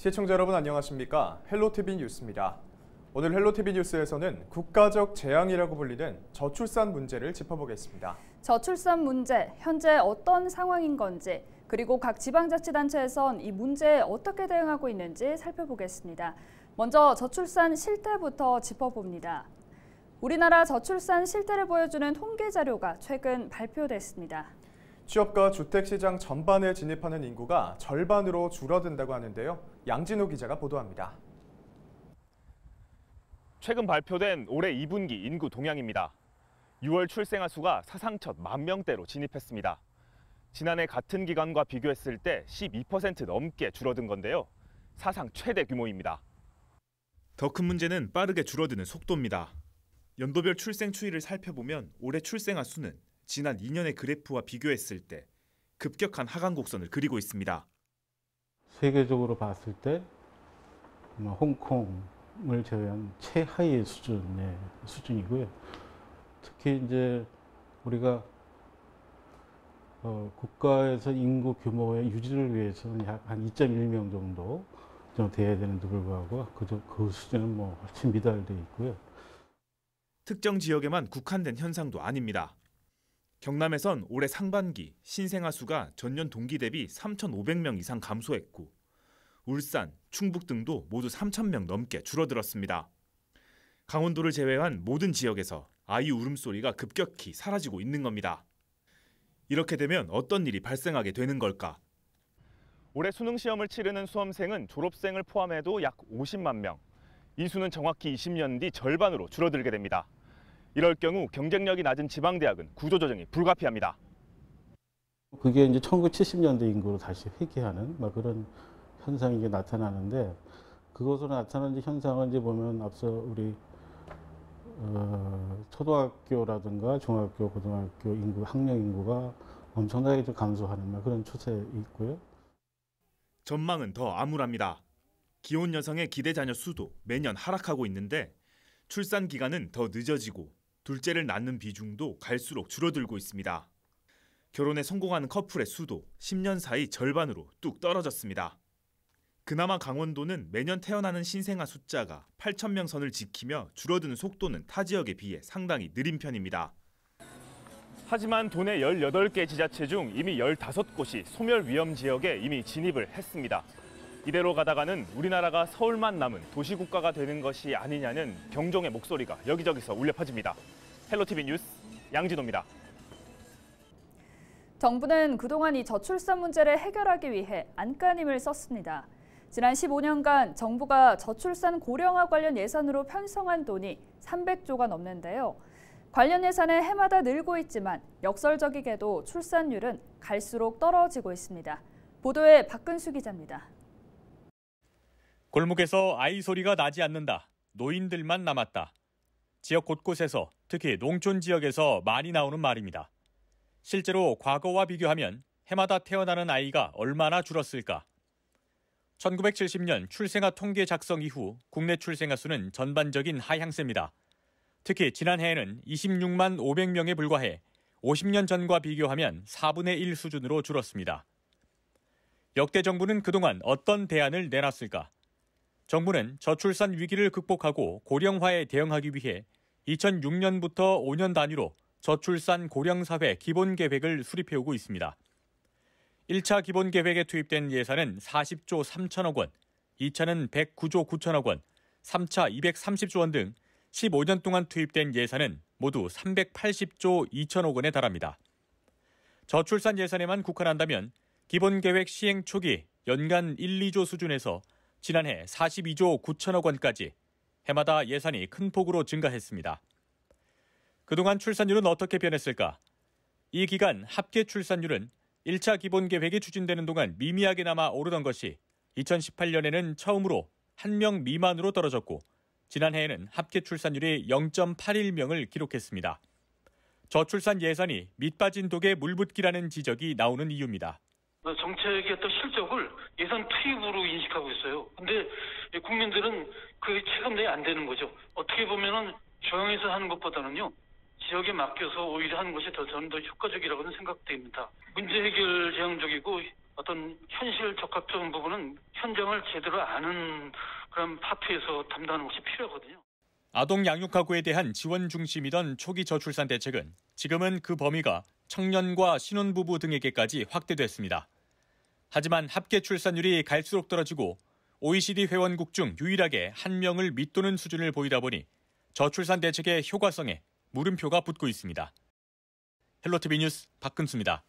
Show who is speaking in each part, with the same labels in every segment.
Speaker 1: 시청자 여러분 안녕하십니까? 헬로티비 뉴스입니다. 오늘 헬로티비 뉴스에서는 국가적 재앙이라고 불리는 저출산 문제를 짚어보겠습니다.
Speaker 2: 저출산 문제, 현재 어떤 상황인 건지, 그리고 각 지방자치단체에선 이 문제에 어떻게 대응하고 있는지 살펴보겠습니다. 먼저 저출산 실태부터 짚어봅니다. 우리나라 저출산 실태를 보여주는 통계 자료가 최근 발표됐습니다.
Speaker 1: 취업과 주택시장 전반에 진입하는 인구가 절반으로 줄어든다고 하는데요. 양진호 기자가 보도합니다.
Speaker 3: 최근 발표된 올해 2분기 인구 동향입니다. 6월 출생아 수가 사상 첫만 명대로 진입했습니다. 지난해 같은 기간과 비교했을 때 12% 넘게 줄어든 건데요. 사상 최대 규모입니다. 더 큰 문제는 빠르게 줄어드는 속도입니다. 연도별 출생 추이를 살펴보면 올해 출생아 수는 지난 2년의 그래프와 비교했을 때 급격한 하강 곡선을 그리고 있습니다.
Speaker 4: 세계적으로 봤을 때 홍콩을 제외한 최하의 수준의 수준이고요. 특히 이제 우리가 어, 국가에서 인구 규모의 유지를 위해서는 약한 2.1명 정도 좀 돼야 되는데 불구하고 그그 그 수준은 뭐 훨씬 미달돼 있고요.
Speaker 3: 특정 지역에만 국한된 현상도 아닙니다. 경남에선 올해 상반기 신생아 수가 전년 동기 대비 3,500명 이상 감소했고 울산, 충북 등도 모두 3,000명 넘게 줄어들었습니다. 강원도를 제외한 모든 지역에서 아이 울음소리가 급격히 사라지고 있는 겁니다. 이렇게 되면 어떤 일이 발생하게 되는 걸까? 올해 수능 시험을 치르는 수험생은 졸업생을 포함해도 약 50만 명. 이 수는 정확히 20년 뒤 절반으로 줄어들게 됩니다. 이럴 경우 경쟁력이 낮은 지방대학은 구조조정이 불가피합니다.
Speaker 4: 그게 이제 1970년대 인구로 다시 회귀하는 막 그런 현상이 이제 나타나는데 그것으로 나타나는 현상은 이제 보면 앞서 우리 어, 초등학교라든가 중학교, 고등학교 인구, 학령 인구가 엄청나게 좀 감소하는 그런 추세에 있고요.
Speaker 3: 전망은 더 암울합니다. 기혼 여성의 기대 자녀 수도 매년 하락하고 있는데 출산 기간은 더 늦어지고 둘째를 낳는 비중도 갈수록 줄어들고 있습니다. 결혼에 성공하는 커플의 수도 10년 사이 절반으로 뚝 떨어졌습니다. 그나마 강원도는 매년 태어나는 신생아 숫자가 8천명 선을 지키며 줄어드는 속도는 타 지역에 비해 상당히 느린 편입니다. 하지만 도내 18개 지자체 중 이미 15곳이 소멸 위험 지역에 이미 진입을 했습니다. 이대로 가다가는 우리나라가 서울만 남은 도시국가가 되는 것이 아니냐는 경종의 목소리가 여기저기서 울려 퍼집니다. 헬로티비 뉴스 양진호입니다.
Speaker 2: 정부는 그동안 이 저출산 문제를 해결하기 위해 안간힘을 썼습니다. 지난 15년간 정부가 저출산 고령화 관련 예산으로 편성한 돈이 300조가 넘는데요. 관련 예산은 해마다 늘고 있지만 역설적이게도 출산율은 갈수록 떨어지고 있습니다. 보도에 박근수 기자입니다.
Speaker 4: 골목에서 아이 소리가 나지 않는다. 노인들만 남았다. 지역 곳곳에서 특히 농촌 지역에서 많이 나오는 말입니다. 실제로 과거와 비교하면 해마다 태어나는 아이가 얼마나 줄었을까? 1970년 출생아 통계 작성 이후 국내 출생아 수는 전반적인 하향세입니다. 특히 지난해에는 26만 500명에 불과해 50년 전과 비교하면 4분의 1 수준으로 줄었습니다. 역대 정부는 그동안 어떤 대안을 내놨을까? 정부는 저출산 위기를 극복하고 고령화에 대응하기 위해 2006년부터 5년 단위로 저출산 고령사회 기본계획을 수립해오고 있습니다. 1차 기본계획에 투입된 예산은 40조 3천억 원, 2차는 109조 9천억 원, 3차 230조 원 등 15년 동안 투입된 예산은 모두 380조 2천억 원에 달합니다. 저출산 예산에만 국한한다면 기본계획 시행 초기 연간 1, 2조 수준에서 지난해 42조 9천억 원까지 해마다 예산이 큰 폭으로 증가했습니다. 그동안 출산율은 어떻게 변했을까? 이 기간 합계 출산율은 1차 기본 계획이 추진되는 동안 미미하게나마 오르던 것이 2018년에는 처음으로 1명 미만으로 떨어졌고 지난해에는 합계 출산율이 0.81명을 기록했습니다. 저출산 예산이 밑빠진 독에 물붓기라는 지적이 나오는 이유입니다.
Speaker 3: 어, 정책의 어떤 실적을 예산 투입으로 인식하고 있어요. 근데 국민들은 그게 체감이 안 되는 거죠. 어떻게 보면은 조용해서 하는 것보다는요. 지역에 맡겨서 오히려 하는 것이 더 저는 더 효과적이라고는 생각됩니다. 문제 해결 제향적이고 어떤 현실 적합적인 부분은 현장을 제대로 아는 그런 파트에서 담당하는 것이 필요하거든요.
Speaker 4: 아동 양육 가구에 대한 지원 중심이던 초기 저출산 대책은 지금은 그 범위가 청년과 신혼부부 등에게까지 확대됐습니다. 하지만 합계 출산율이 갈수록 떨어지고 OECD 회원국 중 유일하게 한 명을 밑도는 수준을 보이다 보니 저출산 대책의 효과성에 물음표가 붙고 있습니다. 헬로티비 뉴스 박근수입니다.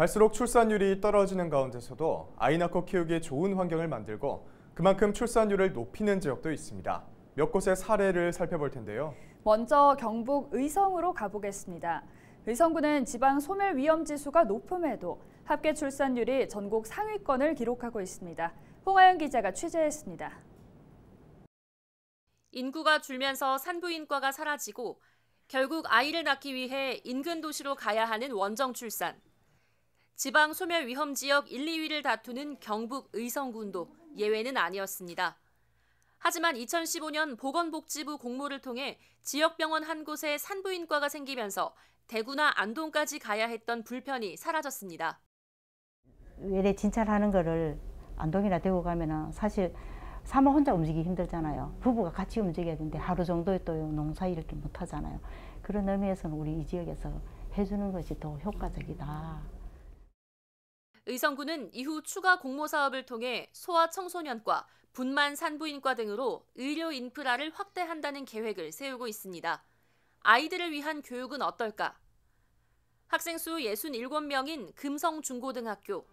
Speaker 1: 갈수록 출산율이 떨어지는 가운데서도 아이 낳고 키우기에 좋은 환경을 만들고 그만큼 출산율을 높이는 지역도 있습니다. 몇 곳의 사례를 살펴볼 텐데요.
Speaker 2: 먼저 경북 의성으로 가보겠습니다. 의성군은 지방 소멸 위험 지수가 높음에도 합계 출산율이 전국 상위권을 기록하고 있습니다. 홍하영 기자가 취재했습니다.
Speaker 5: 인구가 줄면서 산부인과가 사라지고 결국 아이를 낳기 위해 인근 도시로 가야 하는 원정 출산. 지방 소멸 위험 지역 1, 2위를 다투는 경북 의성군도 예외는 아니었습니다. 하지만 2015년 보건복지부 공모를 통해 지역병원 한 곳에 산부인과가 생기면서 대구나 안동까지 가야 했던 불편이 사라졌습니다.
Speaker 6: 외래 진찰하는 거를 안동이나 대구 가면 사실 사모 혼자 움직이기 힘들잖아요. 부부가 같이 움직여야
Speaker 7: 되는데 하루 정도 또 농사 일을 못 하잖아요. 그런 의미에서는 우리 이 지역에서 해주는
Speaker 5: 것이 더 효과적이다. 의성군은 이후 추가 공모 사업을 통해 소아 청소년과 분만 산부인과 등으로 의료 인프라를 확대한다는 계획을 세우고 있습니다. 아이들을 위한 교육은 어떨까? 학생 수 67명인 금성중고등학교.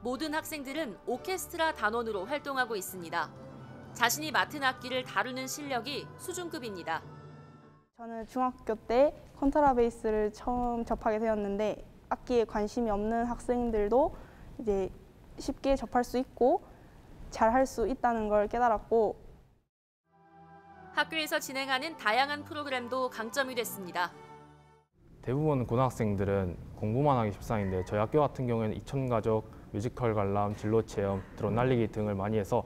Speaker 5: 모든 학생들은 오케스트라 단원으로 활동하고 있습니다. 자신이 맡은 악기를 다루는 실력이 수준급입니다. 저는 중학교 때 컨트라베이스를 처음 접하게 되었는데 악기에 관심이 없는 학생들도 이제 쉽게 접할 수 있고 잘할 수 있다는 걸 깨달았고 학교에서 진행하는 다양한 프로그램도 강점이 됐습니다.
Speaker 3: 대부분
Speaker 1: 고등학생들은 공부만 하기 십상인데 저희 학교 같은 경우에는 이천가족, 뮤지컬 관람, 진로 체험, 드론 날리기 등을 많이 해서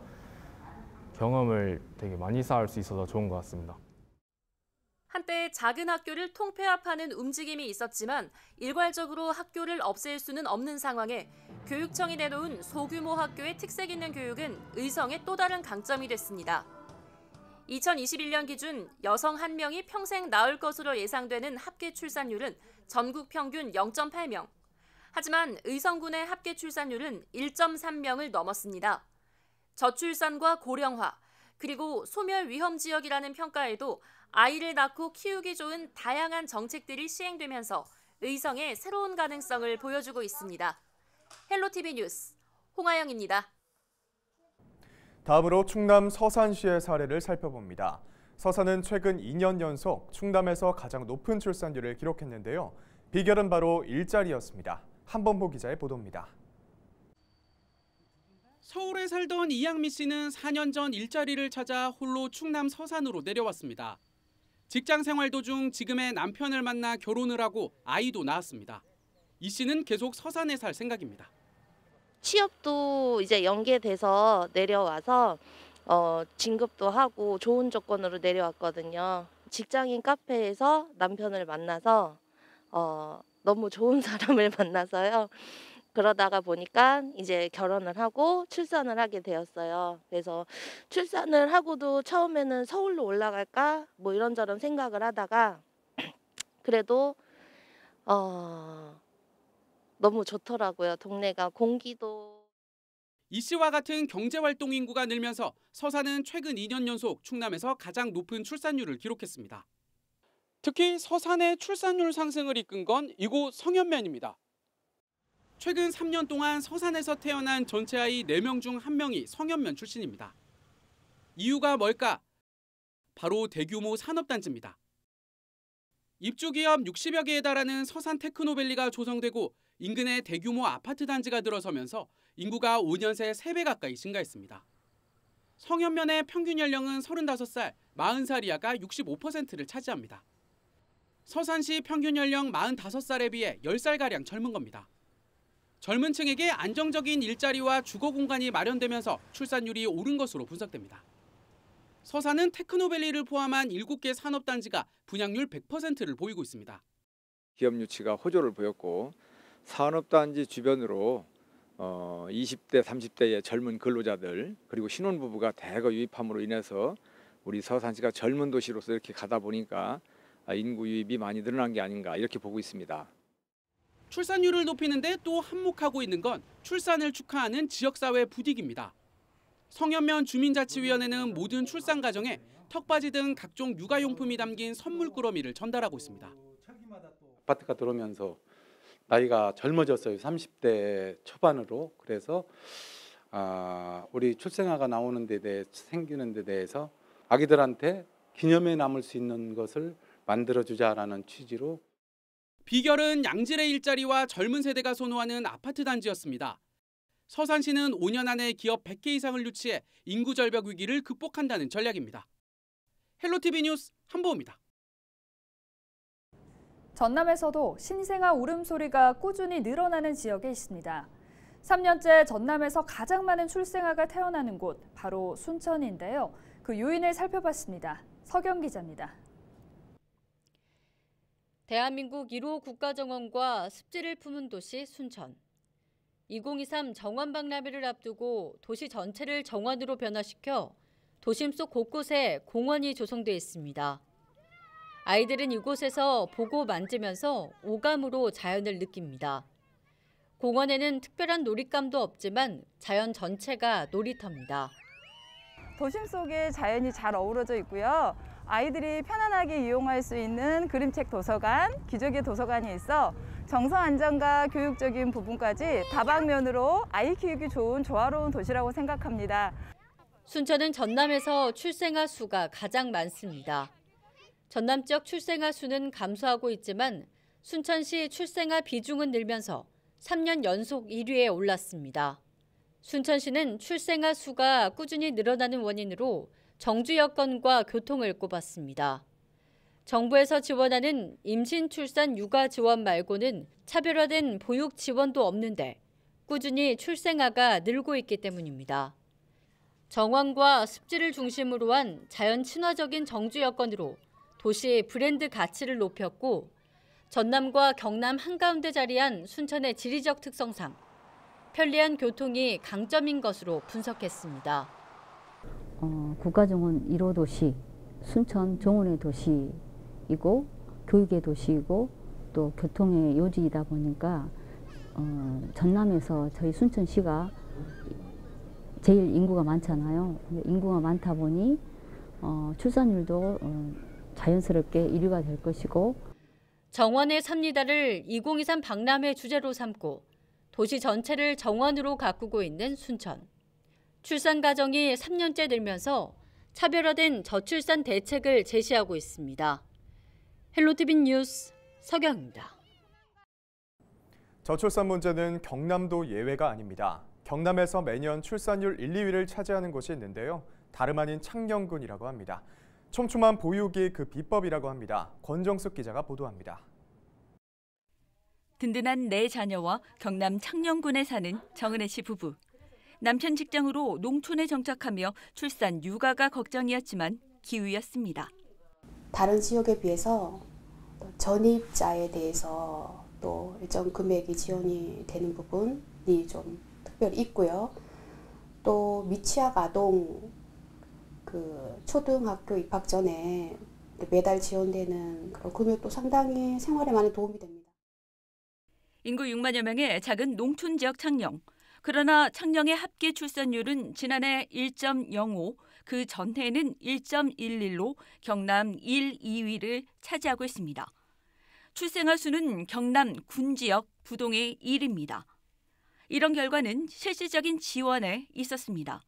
Speaker 1: 경험을 되게 많이 쌓을 수 있어서 좋은 것
Speaker 3: 같습니다.
Speaker 5: 한때 작은 학교를 통폐합하는 움직임이 있었지만 일괄적으로 학교를 없앨 수는 없는 상황에 교육청이 내놓은 소규모 학교의 특색 있는 교육은 의성의 또 다른 강점이 됐습니다. 2021년 기준 여성 한명이 평생 낳을 것으로 예상되는 합계 출산율은 전국 평균 0.8명. 하지만 의성군의 합계 출산율은 1.3명을 넘었습니다. 저출산과 고령화, 그리고 소멸 위험 지역이라는 평가에도 아이를 낳고 키우기 좋은 다양한 정책들이 시행되면서 의성의 새로운 가능성을 보여주고 있습니다. 헬로TV 뉴스 홍아영입니다.
Speaker 1: 다음으로 충남 서산시의 사례를 살펴봅니다. 서산은 최근 2년 연속 충남에서 가장 높은 출산율을 기록했는데요. 비결은 바로 일자리였습니다. 한 번보 기자의 보도입니다.
Speaker 8: 서울에 살던 이양미 씨는 4년 전 일자리를 찾아 홀로 충남 서산으로 내려왔습니다. 직장 생활 도중 지금의 남편을 만나 결혼을 하고 아이도 낳았습니다. 이 씨는 계속 서산에 살 생각입니다.
Speaker 6: 취업도 이제 연계돼서 내려와서 어, 진급도 하고 좋은 조건으로 내려왔거든요. 직장인 카페에서 남편을 만나서 어, 너무 좋은 사람을 만나서요. 그러다가 보니까 이제 결혼을 하고 출산을 하게 되었어요. 그래서 출산을 하고도 처음에는 서울로 올라갈까 뭐 이런저런 생각을 하다가 그래도 어 너무 좋더라고요. 동네가 공기도
Speaker 8: 이 씨와 같은 경제활동 인구가 늘면서 서산은 최근 2년 연속 충남에서 가장 높은 출산율을 기록했습니다. 특히 서산의 출산율 상승을 이끈 건 이곳 성현면입니다. 최근 3년 동안 서산에서 태어난 전체 아이 4명 중 1명이 성현면 출신입니다. 이유가 뭘까? 바로 대규모 산업단지입니다. 입주기업 60여 개에 달하는 서산 테크노밸리가 조성되고 인근에 대규모 아파트 단지가 들어서면서 인구가 5년 새 3배 가까이 증가했습니다. 성현면의 평균 연령은 35살, 40살 이하가 65%를 차지합니다. 서산시 평균 연령 45살에 비해 10살가량 젊은 겁니다. 젊은 층에게 안정적인 일자리와 주거 공간이 마련되면서 출산율이 오른 것으로 분석됩니다. 서산은 테크노밸리를 포함한 7개 산업단지가 분양률 100%를 보이고 있습니다. 기업 유치가
Speaker 1: 호조를 보였고 산업단지 주변으로 20대, 어, 30대의 젊은 근로자들 그리고 신혼부부가 대거 유입함으로 인해서 우리 서산시가 젊은 도시로서 이렇게 가다 보니까 아, 인구 유입이 많이 늘어난 게 아닌가 이렇게 보고 있습니다.
Speaker 8: 출산율을 높이는데 또 한몫하고 있는 건 출산을 축하하는 지역사회 부딕입니다. 성현면 주민자치위원회는 모든 출산 가정에 턱받이 등 각종 육아용품이 담긴 선물 꾸러미를 전달하고 있습니다. 아파트가 들어오면서 나이가 젊어졌어요. 30대 초반으로. 그래서 아, 우리 출생아가 나오는 데 대해 생기는 데 대해서 아기들한테 기념에 남을 수 있는 것을 만들어 주자라는 취지로 비결은 양질의 일자리와 젊은 세대가 선호하는 아파트 단지였습니다. 서산시는 5년 안에 기업 100개 이상을 유치해 인구 절벽 위기를 극복한다는 전략입니다. 헬로티비 뉴스 한보입니다.
Speaker 2: 전남에서도 신생아 울음소리가 꾸준히 늘어나는 지역에 있습니다. 3년째 전남에서 가장 많은 출생아가 태어나는 곳 바로 순천인데요. 그 요인을 살펴봤습니다. 서경 기자입니다.
Speaker 6: 대한민국 1호 국가정원과 습지를 품은 도시 순천. 2023 정원박람회를 앞두고 도시 전체를 정원으로 변화시켜 도심 속 곳곳에 공원이 조성되어 있습니다. 아이들은 이곳에서 보고 만지면서 오감으로 자연을 느낍니다. 공원에는 특별한 놀잇감도 없지만 자연 전체가 놀이터입니다.
Speaker 2: 도심 속에 자연이 잘 어우러져 있고요. 아이들이 편안하게 이용할 수 있는 그림책 도서관, 기저귀 도서관이 있어 정서 안정과 교육적인 부분까지 다방면으로 아이 키우기 좋은 조화로운 도시라고 생각합니다.
Speaker 6: 순천은 전남에서 출생아 수가 가장 많습니다. 전남 지역 출생아 수는 감소하고 있지만 순천시 출생아 비중은 늘면서 3년 연속 1위에 올랐습니다. 순천시는 출생아 수가 꾸준히 늘어나는 원인으로 정주 여건과 교통을 꼽았습니다. 정부에서 지원하는 임신 출산 육아 지원 말고는 차별화된 보육 지원도 없는데 꾸준히 출생아가 늘고 있기 때문입니다. 정원과 습지를 중심으로 한 자연 친화적인 정주 여건으로 도시의 브랜드 가치를 높였고 전남과 경남 한가운데 자리한 순천의 지리적 특성상 편리한 교통이 강점인 것으로 분석했습니다. 어, 국가정원 1호 도시, 순천 정원의 도시이고 교육의 도시이고 또 교통의 요지이다 보니까 어, 전남에서 저희 순천시가 제일 인구가 많잖아요. 인구가 많다 보니 어, 출산율도 어, 자연스럽게 1위가 될 것이고 정원의 삽니다를 2023 박람회 주제로 삼고 도시 전체를 정원으로 가꾸고 있는 순천. 출산 가정이 3년째 늘면서 차별화된 저출산 대책을 제시하고 있습니다. 헬로티빈 뉴스 서경입니다.
Speaker 1: 저출산 문제는 경남도 예외가 아닙니다. 경남에서 매년 출산율 1, 2위를 차지하는 곳이 있는데요. 다름 아닌 창녕군이라고 합니다. 촘촘한 보육이 그 비법이라고 합니다. 권정숙 기자가 보도합니다.
Speaker 7: 든든한 네 자녀와 경남 창녕군에 사는 정은혜 씨 부부. 남편 직장으로 농촌에 정착하며 출산 육아가 걱정이었지만 기우였습니다.
Speaker 8: 다른 지역에 비해서 전입자에 대해서 또 일정 금액이 지원이 되는 부분이 좀 특별히 있고요. 또 미취학 아동 그 초등학교 입학 전에 매달 지원되는 그런 금액도 상당히 생활에 많은 도움이 됩니다.
Speaker 7: 인구 6만여 명의 작은 농촌 지역 창녕 그러나 창녕의 합계 출산율은 지난해 1.05, 그 전해는 1.11로 경남 1, 2위를 차지하고 있습니다. 출생아 수는 경남 군 지역 부동의 1입니다. 이런 결과는 실질적인 지원에 있었습니다.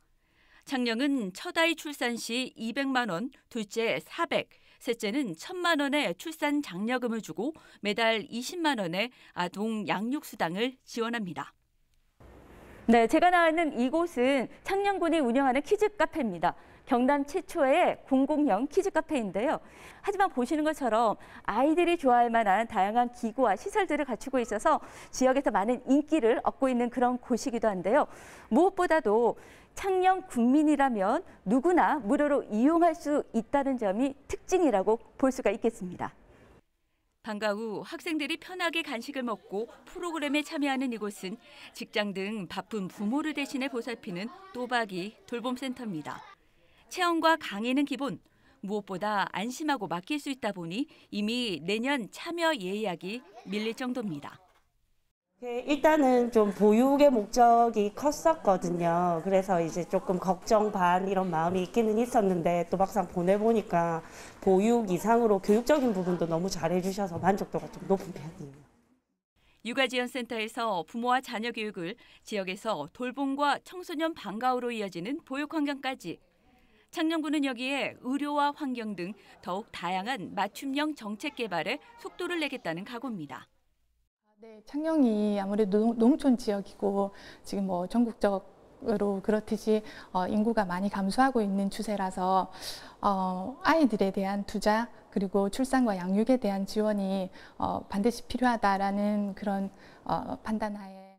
Speaker 7: 창녕은 첫 아이 출산 시 200만 원, 둘째 400, 셋째는 1 0 0 0만 원의 출산 장려금을 주고 매달 20만 원의 아동 양육 수당을 지원합니다. 네, 제가 나와 있는 이곳은 창녕군이 운영하는 키즈 카페입니다. 경남 최초의 공공형 키즈 카페인데요. 하지만 보시는 것처럼 아이들이 좋아할 만한 다양한 기구와 시설들을 갖추고 있어서 지역에서 많은 인기를 얻고 있는 그런 곳이기도 한데요. 무엇보다도 창녕 국민이라면 누구나 무료로 이용할 수 있다는 점이 특징이라고 볼 수가 있겠습니다. 방과 후 학생들이 편하게 간식을 먹고 프로그램에 참여하는 이곳은 직장 등 바쁜 부모를 대신해 보살피는 또박이 돌봄센터입니다. 체험과 강의는 기본, 무엇보다 안심하고 맡길 수 있다 보니 이미 내년 참여 예약이 밀릴 정도입니다.
Speaker 5: 네, 일단은 좀 보육의 목적이 컸었거든요. 그래서 이제 조금 걱정 반 이런 마음이 있기는 있었는데 또 막상 보내보니까 보육 이상으로 교육적인 부분도 너무 잘해주셔서 만족도가 좀 높은 편이에요.
Speaker 7: 육아지원센터에서 부모와 자녀 교육을 지역에서 돌봄과 청소년 방과후로 이어지는 보육 환경까지 창녕구는 여기에 의료와 환경 등 더욱 다양한 맞춤형 정책 개발에 속도를 내겠다는 각오입니다.
Speaker 2: 네, 창녕이 아무래도 농촌 지역이고 지금 뭐 전국적으로 그렇듯이 어, 인구가 많이 감소하고 있는 추세라서 어, 아이들에 대한 투자 그리고 출산과 양육에 대한 지원이 어, 반드시 필요하다라는 그런 어, 판단하에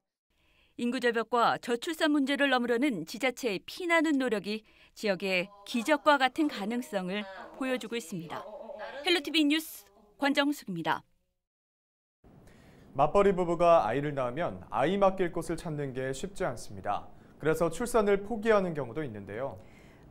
Speaker 7: 인구 절벽과 저출산 문제를 넘으려는 지자체의 피나는 노력이 지역의 기적과 같은 가능성을 보여주고 있습니다. 헬로티비 뉴스 권정숙입니다.
Speaker 1: 맞벌이 부부가 아이를 낳으면 아이 맡길 곳을 찾는 게 쉽지 않습니다. 그래서 출산을 포기하는 경우도 있는데요.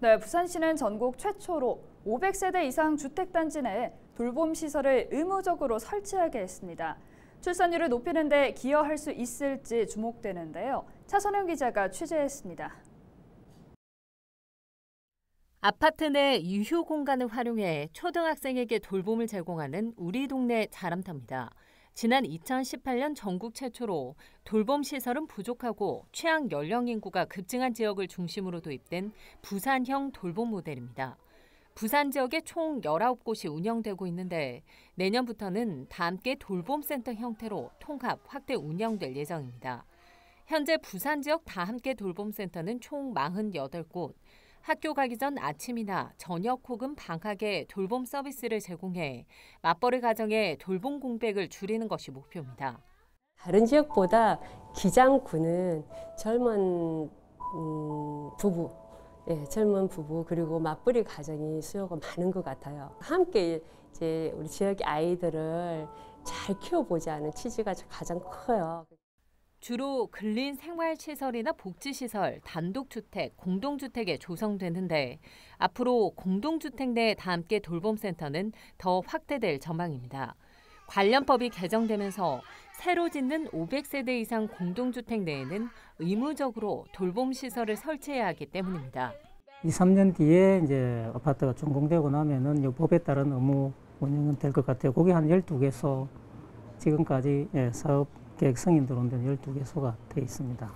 Speaker 2: 네, 부산시는 전국 최초로 500세대 이상 주택단지 내에 돌봄 시설을 의무적으로 설치하게 했습니다. 출산율을 높이는 데 기여할 수 있을지 주목되는데요. 차선영 기자가 취재했습니다.
Speaker 9: 아파트 내 유휴 공간을 활용해 초등학생에게 돌봄을 제공하는 우리 동네 자람터입니다. 지난 2018년 전국 최초로 돌봄 시설은 부족하고 최악 연령 인구가 급증한 지역을 중심으로 도입된 부산형 돌봄 모델입니다. 부산 지역에 총 19곳이 운영되고 있는데 내년부터는 다 함께 돌봄센터 형태로 통합 확대 운영될 예정입니다. 현재 부산 지역 다 함께 돌봄센터는 총 48곳, 학교 가기 전 아침이나 저녁 혹은 방학에 돌봄 서비스를 제공해 맞벌이 가정의 돌봄 공백을 줄이는 것이 목표입니다. 다른 지역보다 기장군은 젊은 음, 부부, 예, 젊은 부부 그리고 맞벌이 가정이 수요가 많은 것 같아요. 함께 이제 우리 지역의 아이들을 잘 키워보자는 취지가 가장 커요. 주로 근린 생활시설이나 복지시설, 단독주택, 공동주택에 조성되는데 앞으로 공동주택 내 다함께 돌봄센터는 더 확대될 전망입니다. 관련법이 개정되면서 새로 짓는 500세대 이상 공동주택 내에는 의무적으로 돌봄시설을 설치해야 하기 때문입니다. 2, 3년 뒤에 이제 아파트가 준공되고 나면은 이 법에 따른 의무 운영은 될 것 같아요. 거기 한 12개소 지금까지 예, 사업 계획 승인 들어온 데는 12개소가 돼 있습니다.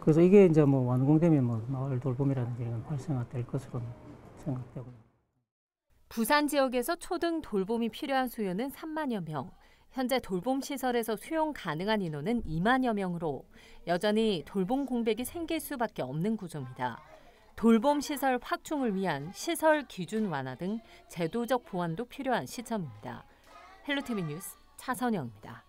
Speaker 9: 그래서 이게 이제 뭐 완공되면 뭐 마을 돌봄이라든지 활성화될 것으로 생각되고 부산 지역에서 초등 돌봄이 필요한 수요는 3만여 명. 현재 돌봄 시설에서 수용 가능한 인원은 2만여 명으로 여전히 돌봄 공백이 생길 수밖에 없는 구조입니다. 돌봄 시설 확충을 위한 시설 기준 완화 등 제도적 보완도 필요한 시점입니다. 헬로티비 뉴스 차선영입니다.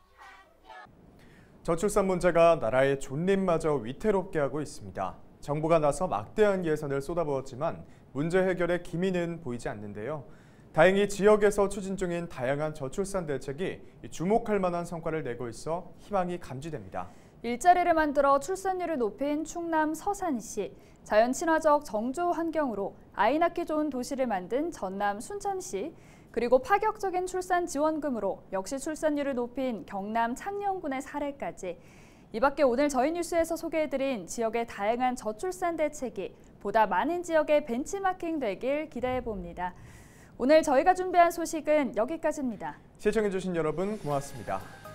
Speaker 1: 저출산 문제가 나라의 존립마저 위태롭게 하고 있습니다. 정부가 나서 막대한 예산을 쏟아부었지만 문제 해결의 기미는 보이지 않는데요. 다행히 지역에서 추진 중인 다양한 저출산 대책이 주목할 만한 성과를 내고 있어 희망이 감지됩니다.
Speaker 2: 일자리를 만들어 출산율을 높인 충남 서산시, 자연친화적 정조 환경으로 아이 낳기 좋은 도시를 만든 전남 순천시, 그리고 파격적인 출산 지원금으로 역시 출산율을 높인 경남 창녕군의 사례까지 이 밖에 오늘 저희 뉴스에서 소개해드린 지역의 다양한 저출산 대책이 보다 많은 지역에 벤치마킹 되길 기대해봅니다. 오늘 저희가 준비한 소식은 여기까지입니다.
Speaker 1: 시청해주신 여러분 고맙습니다.